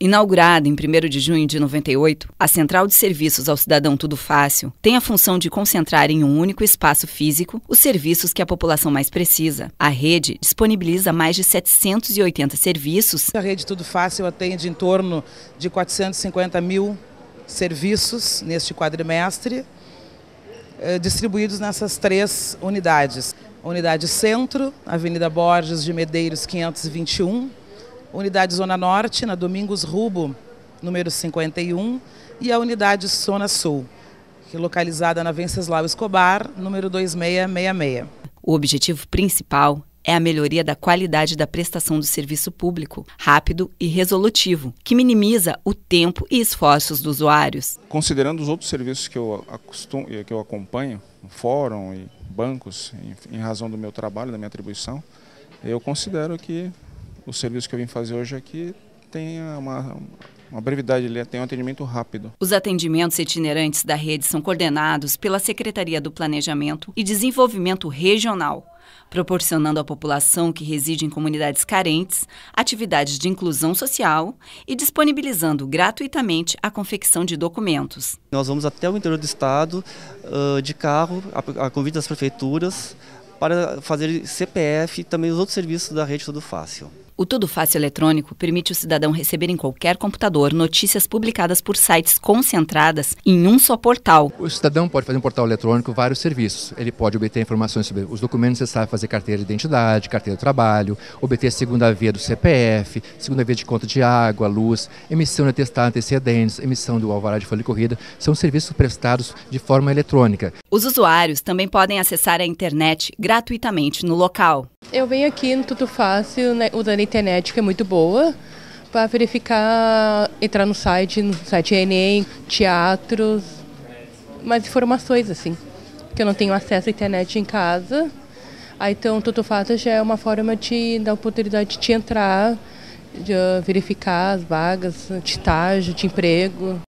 Inaugurada em 1 de junho de 98, a Central de Serviços ao Cidadão Tudo Fácil tem a função de concentrar em um único espaço físico os serviços que a população mais precisa. A rede disponibiliza mais de 780 serviços. A rede Tudo Fácil atende em torno de 450 mil serviços neste quadrimestre, eh, distribuídos nessas três unidades. Unidade Centro, Avenida Borges de Medeiros 521, Unidade Zona Norte, na Domingos Rubo, número 51, e a Unidade Zona Sul, localizada na Venceslau Escobar, número 2666. O objetivo principal é a melhoria da qualidade da prestação do serviço público, rápido e resolutivo, que minimiza o tempo e esforços dos usuários. Considerando os outros serviços que eu, acostumo, que eu acompanho, fórum e bancos, em, razão do meu trabalho, da minha atribuição, eu considero que o serviço que eu vim fazer hoje aqui tem uma, uma brevidade, tem um atendimento rápido. Os atendimentos itinerantes da rede são coordenados pela Secretaria do Planejamento e Desenvolvimento Regional, proporcionando à população que reside em comunidades carentes atividades de inclusão social e disponibilizando gratuitamente a confecção de documentos. Nós vamos até o interior do estado de carro, a convite das prefeituras, para fazer CPF e também os outros serviços da rede Tudo Fácil. O Tudo Fácil eletrônico permite o cidadão receber em qualquer computador notícias publicadas por sites concentradas em um só portal. O cidadão pode fazer um portal eletrônico vários serviços. Ele pode obter informações sobre os documentos necessários fazer carteira de identidade, carteira de trabalho, obter a segunda via do CPF, segunda via de conta de água, luz, emissão de atestado antecedentes, emissão do alvará de folha de corrida, são serviços prestados de forma eletrônica. Os usuários também podem acessar a internet gratuitamente no local. Eu venho aqui no Tudo Fácil, né, usando a internet, que é muito boa, para verificar, entrar no site, no site Enem, teatros, mais informações, assim. Porque eu não tenho acesso à internet em casa. Aí, ah, então, Tudo Fácil já é uma forma de dar oportunidade de te entrar, de ah, verificar as vagas de estágio, de emprego.